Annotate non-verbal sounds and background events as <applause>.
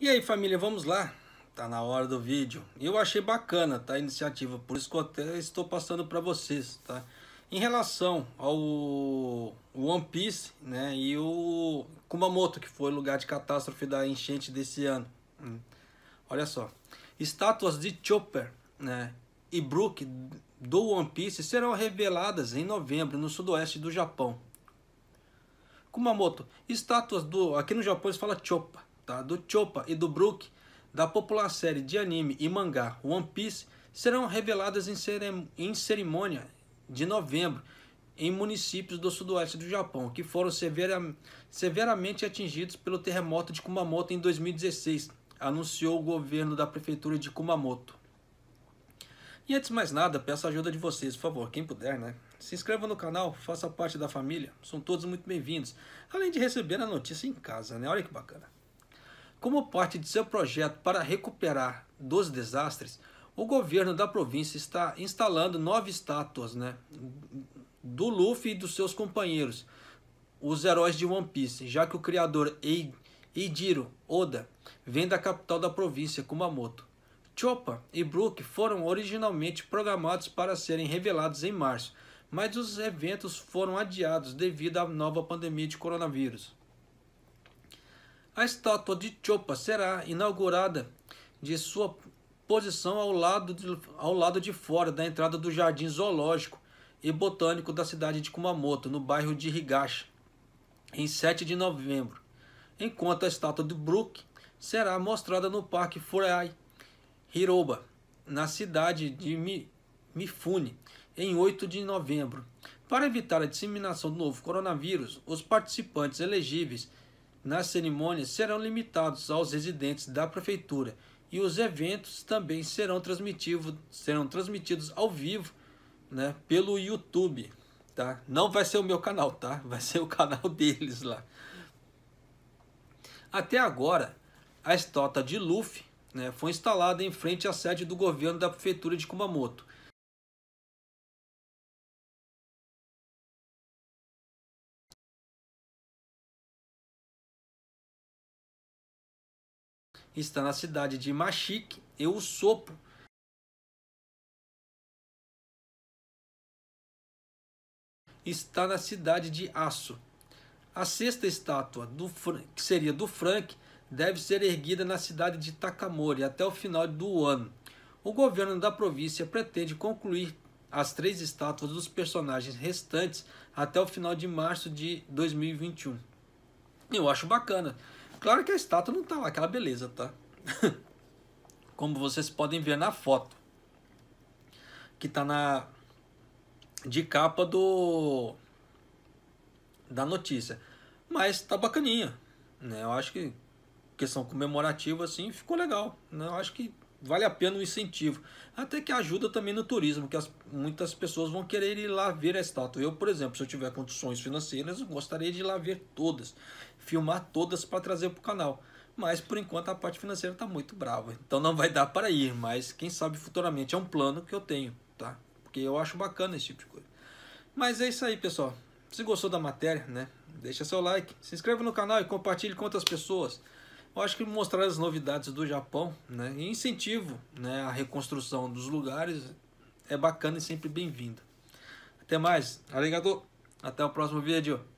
E aí família, vamos lá? Tá na hora do vídeo. Eu achei bacana, tá? A iniciativa, por isso que eu até estou passando para vocês, tá? Em relação ao One Piece, né? E o Kumamoto, que foi o lugar de catástrofe da enchente desse ano. Hum. Olha só. Estátuas de Chopper, né? E Brook do One Piece serão reveladas em novembro no sudoeste do Japão. Kumamoto, estátuas do. Aqui no Japão eles falam Chopper tá? do Chopa e do Brook da popular série de anime e mangá One Piece serão reveladas em, cerim em cerimônia de novembro em municípios do sudoeste do Japão, que foram severa severamente atingidos pelo terremoto de Kumamoto em 2016, anunciou o governo da prefeitura de Kumamoto. E antes de mais nada, peço a ajuda de vocês, por favor, quem puder, né? Se inscreva no canal, faça parte da família, são todos muito bem-vindos. Além de receber a notícia em casa, né? Olha que bacana. Como parte de seu projeto para recuperar dos desastres, o governo da província está instalando nove estátuas né, do Luffy e dos seus companheiros, os heróis de One Piece, já que o criador Eijiro Oda vem da capital da província, Kumamoto. Choppa e Brook foram originalmente programados para serem revelados em março, mas os eventos foram adiados devido à nova pandemia de coronavírus. A estátua de Chopa será inaugurada de sua posição ao lado, de, ao lado de fora da entrada do Jardim Zoológico e Botânico da cidade de Kumamoto, no bairro de Higashi, em 7 de novembro, enquanto a estátua de Brook será mostrada no Parque Furai Hiroba, na cidade de Mifune, em 8 de novembro. Para evitar a disseminação do novo coronavírus, os participantes elegíveis nas cerimônias serão limitados aos residentes da prefeitura e os eventos também serão, serão transmitidos ao vivo né, pelo YouTube. Tá? Não vai ser o meu canal, tá? <laughs> Vai ser o canal deles lá. Até agora, a estota de Luffy né, foi instalada em frente à sede do governo da prefeitura de Kumamoto está na cidade de Machique e o sopro está na cidade de Aço. A sexta estátua, do Frank, que seria do Frank, deve ser erguida na cidade de Takamori até o final do ano. O governo da província pretende concluir as três estátuas dos personagens restantes até o final de março de 2021. Eu acho bacana. Claro que a estátua não tá lá, aquela beleza, tá? <laughs> Como vocês podem ver na foto. Que tá na... De capa do... Da notícia. Mas tá bacaninha, né? Eu acho que questão comemorativa, assim, ficou legal. Né? Eu acho que vale a pena o incentivo. Até que ajuda também no turismo, que as, muitas pessoas vão querer ir lá ver a estátua. Eu, por exemplo, se eu tiver condições financeiras, gostaria de ir lá ver todas, filmar todas para trazer para o canal. Mas por enquanto a parte financeira está muito brava, então não vai dar para ir. Mas quem sabe futuramente é um plano que eu tenho, tá? Porque eu acho bacana esse tipo de coisa. Mas é isso aí, pessoal. Se gostou da matéria, né? Deixa seu like, se inscreva no canal e compartilhe com outras pessoas. Eu acho que mostrar as novidades do Japão né, e incentivo né, a reconstrução dos lugares é bacana e sempre bem-vindo. Até mais, arigato, até o próximo vídeo.